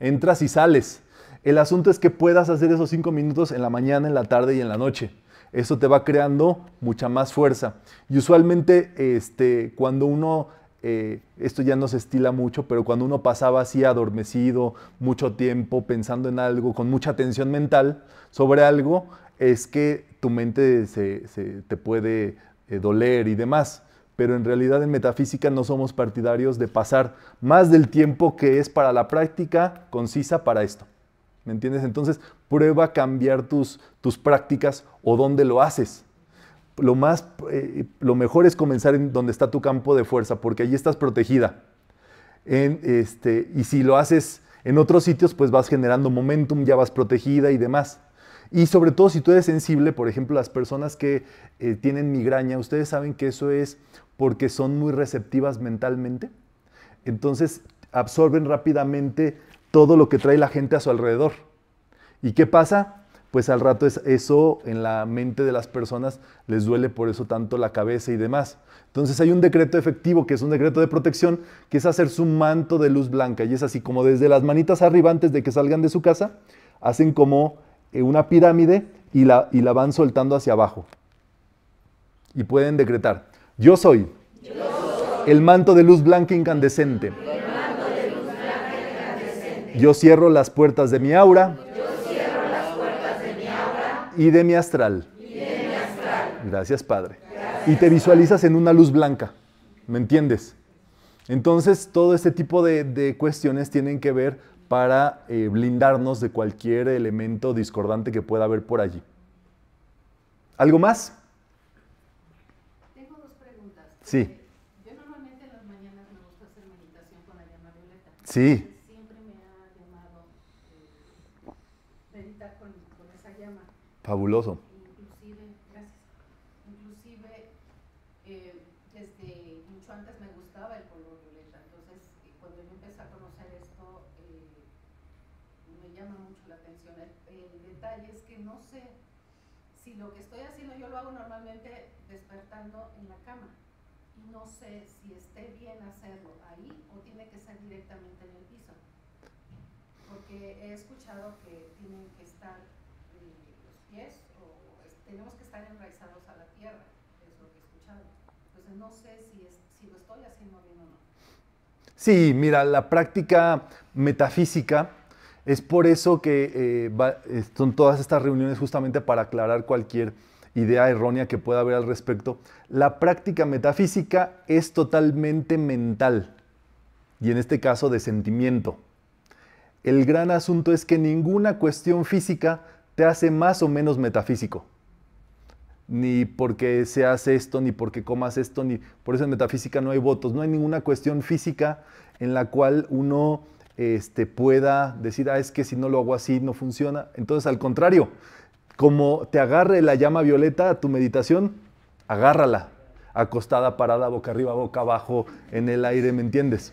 Entras y sales. El asunto es que puedas hacer esos cinco minutos en la mañana, en la tarde y en la noche. Eso te va creando mucha más fuerza. Y usualmente este, cuando uno eh, esto ya no se estila mucho, pero cuando uno pasaba así adormecido mucho tiempo pensando en algo, con mucha tensión mental sobre algo, es que tu mente se, te puede eh, doler y demás. Pero en realidad en metafísica no somos partidarios de pasar más del tiempo que es para la práctica concisa para esto. ¿Me entiendes? Entonces prueba cambiar tus, tus prácticas o dónde lo haces lo, más, eh, lo mejor es comenzar en donde está tu campo de fuerza, porque allí estás protegida. este, y si lo haces en otros sitios, pues vas generando momentum, ya vas protegida y demás. Y sobre todo si tú eres sensible, por ejemplo, las personas que eh, tienen migraña, ustedes saben que eso es porque son muy receptivas mentalmente. Entonces absorben rápidamente todo lo que trae la gente a su alrededor. ¿Y qué pasa? pues al rato es eso en la mente de las personas les duele por eso tanto la cabeza y demás. Entonces hay un decreto efectivo que es un decreto de protección que es hacer su manto de luz blanca y es así como desde las manitas arriba antes de que salgan de su casa hacen como eh, una pirámide y la, y la van soltando hacia abajo. Y pueden decretar, yo soy, yo soy el manto de luz blanca incandescente. Yo cierro las puertas de mi aura. Y de mi astral. Y astral. Gracias, Padre. Y te visualizas en una luz blanca. ¿Me entiendes? Entonces, todo este tipo de, cuestiones tienen que ver para eh, blindarnos de cualquier elemento discordante que pueda haber por allí. ¿Algo más? Tengo dos preguntas. Sí. Yo normalmente en las mañanas me gusta hacer meditación con la llama violeta. Sí. Fabuloso. Inclusive, gracias. Inclusive, eh, desde mucho antes me gustaba el color violeta. Entonces, eh, cuando yo empecé a conocer esto, eh, me llama mucho la atención. El, el, detalle es que no sé si lo que estoy haciendo, yo lo hago normalmente despertando en la cama. Y no sé si esté bien hacerlo ahí o tiene que ser directamente en el piso. Porque he escuchado que tienen que estar tenemos que estar enraizados a la tierra, es lo que he escuchado. Entonces no sé si, lo estoy haciendo bien o no. Sí, mira, la práctica metafísica es por eso que eh, eh, son todas estas reuniones justamente para aclarar cualquier idea errónea que pueda haber al respecto. La práctica metafísica es totalmente mental y en este caso de sentimiento. El gran asunto es que ninguna cuestión física te hace más o menos metafísico ni porque seas esto, ni porque comas esto, ni por eso en metafísica no hay votos, no hay ninguna cuestión física en la cual uno este, pueda decir, ah, es que si no lo hago así no funciona. Entonces, al contrario, como te agarre la llama violeta a tu meditación, agárrala, acostada, parada, boca arriba, boca abajo, en el aire, ¿me entiendes?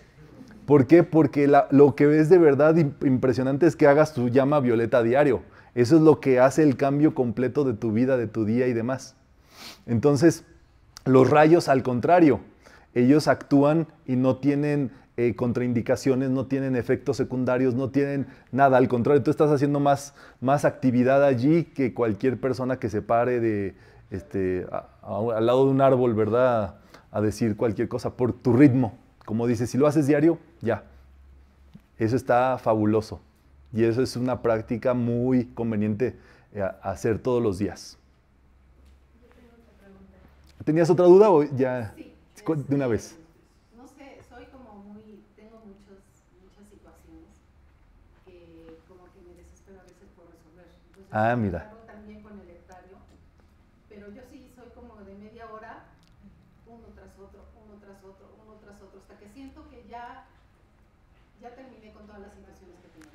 ¿Por qué? Porque lo que es de verdad impresionante es que hagas tu llama violeta diario eso es lo que hace el cambio completo de tu vida, de tu día y demás. Entonces, los rayos al contrario, ellos actúan y no tienen eh, contraindicaciones, no tienen efectos secundarios, no tienen nada. Al contrario, tú estás haciendo más, actividad allí que cualquier persona que se pare de, este, al lado de un árbol, ¿verdad? A decir cualquier cosa por tu ritmo. Como dices, si lo haces diario, ya. Eso está fabuloso. Y eso es una práctica muy conveniente eh, hacer todos los días. ¿Tenías otra duda o ya sí, de una vez? Este, no sé, soy como muy, tengo muchas situaciones que como que me desespero a veces por resolver. ah, mira.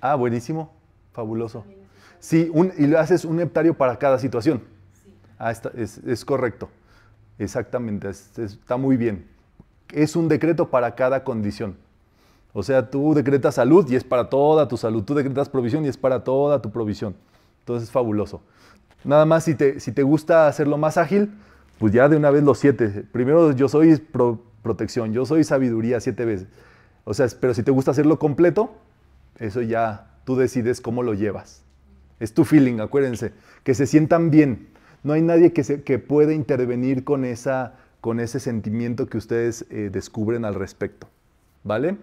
Ah, buenísimo, fabuloso. Sí, y lo haces un hectáreo para cada situación. Sí. Ah, es, correcto. Exactamente, está muy bien. Es un decreto para cada condición. O sea, tú decretas salud y es para toda tu salud. Tú decretas provisión y es para toda tu provisión. Entonces es fabuloso. Nada más si te, si te gusta hacerlo más ágil, pues ya de una vez los siete. Primero yo soy protección, yo soy sabiduría siete veces. O sea, pero si te gusta hacerlo completo, eso ya tú decides cómo lo llevas. Es tu feeling, acuérdense. Que se sientan bien. No hay nadie que, pueda intervenir con, esa, con ese sentimiento que ustedes eh, descubren al respecto. ¿Vale?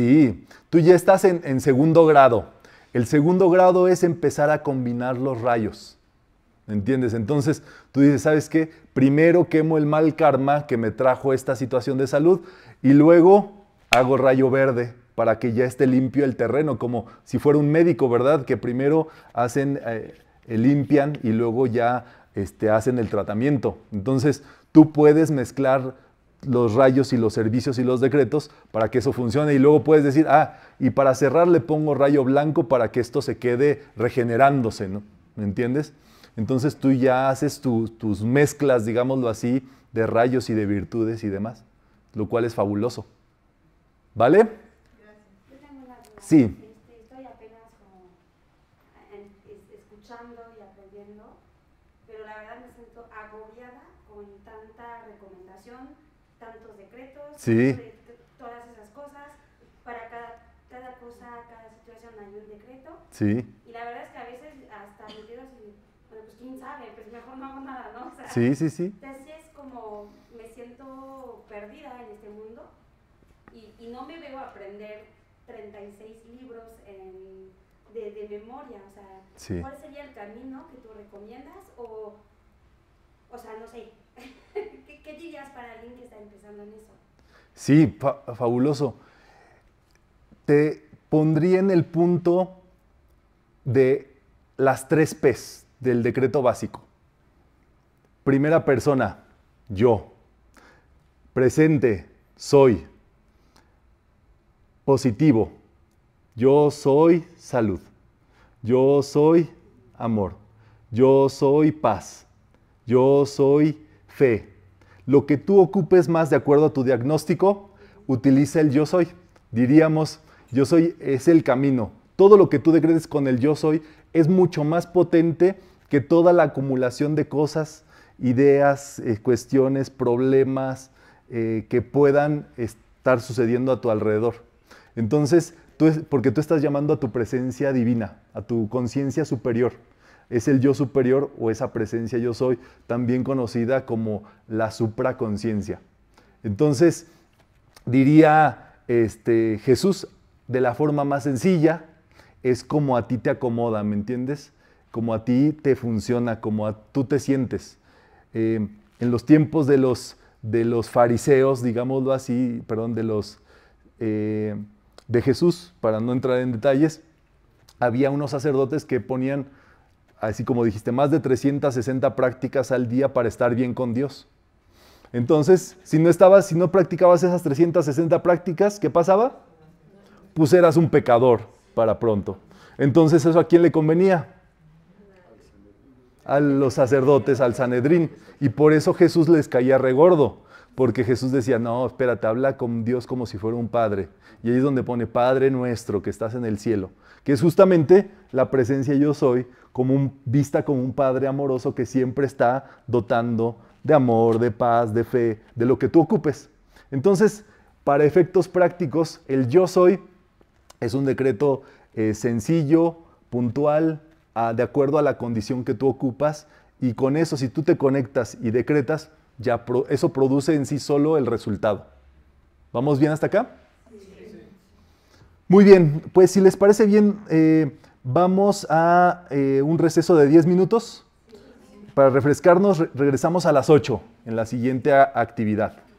Sí, tú ya estás en, segundo grado. El segundo grado es empezar a combinar los rayos. ¿Entiendes? Entonces tú dices, ¿sabes qué? Primero quemo el mal karma que me trajo esta situación de salud y luego hago rayo verde para que ya esté limpio el terreno, como si fuera un médico, ¿verdad? Que primero hacen, eh, eh, limpian y luego ya este, hacen el tratamiento. Entonces tú puedes mezclar los rayos y los servicios y los decretos para que eso funcione. Y luego puedes decir, ah, y para cerrar le pongo rayo blanco para que esto se quede regenerándose, ¿no? ¿Me entiendes? Entonces tú ya haces tus mezclas, digámoslo así, de rayos y de virtudes y demás, lo cual es fabuloso. ¿Vale? Sí. sí. Eh, todas esas cosas, para cada, cada cosa, cada situación hay un decreto. Sí. Y la verdad es que a veces hasta me quedo así, bueno, pues quién sabe, pues mejor no hago nada, ¿no? O sea, sí, sí, sí. Entonces es como me siento perdida en este mundo y, y no me veo aprender 36 libros en, de, de, memoria, o sea, ¿cuál sería el camino que tú recomiendas o, o sea, no sé, ¿Qué, ¿qué dirías para alguien que está empezando en eso? Sí, fabuloso. Te pondría en el punto de las tres P's del decreto básico. Primera persona, yo. Presente, soy. Positivo, yo soy salud. Yo soy amor. Yo soy paz. Yo soy fe lo que tú ocupes más de acuerdo a tu diagnóstico, utiliza el yo soy. Diríamos, yo soy es el camino. Todo lo que tú decretes con el yo soy es mucho más potente que toda la acumulación de cosas, ideas, eh, cuestiones, problemas eh, que puedan estar sucediendo a tu alrededor. Entonces, porque tú estás llamando a tu presencia divina, a tu conciencia superior es el yo superior o esa presencia yo soy, también conocida como la supraconciencia. Entonces, diría este, Jesús, de la forma más sencilla, es como a ti te acomoda, ¿me entiendes? Como a ti te funciona, como a, tú te sientes. Eh, en los tiempos de los, de los fariseos, digámoslo así, perdón, de los... Eh, de Jesús, para no entrar en detalles, había unos sacerdotes que ponían así como dijiste, más de 360 prácticas al día para estar bien con Dios. Entonces, si no estabas, si no practicabas esas 360 prácticas, ¿qué pasaba? Pues eras un pecador para pronto. Entonces, ¿eso a quién le convenía? A los sacerdotes, al Sanedrín. Y por eso Jesús les caía regordo. Porque Jesús decía, no, espérate, habla con Dios como si fuera un padre. Y ahí es donde pone, Padre nuestro que estás en el cielo. Que es justamente la presencia yo soy como un, vista como un Padre amoroso que siempre está dotando de amor, de paz, de fe, de lo que tú ocupes. Entonces, para efectos prácticos, el yo soy es un decreto eh, sencillo, puntual, ah, de acuerdo a la condición que tú ocupas y con eso, si tú te conectas y decretas, ya eso produce en sí solo el resultado. ¿Vamos bien hasta acá? Muy bien, pues si les parece bien, eh, Vamos a eh, un receso de 10 minutos. Para refrescarnos, regresamos a las 8 en la siguiente actividad.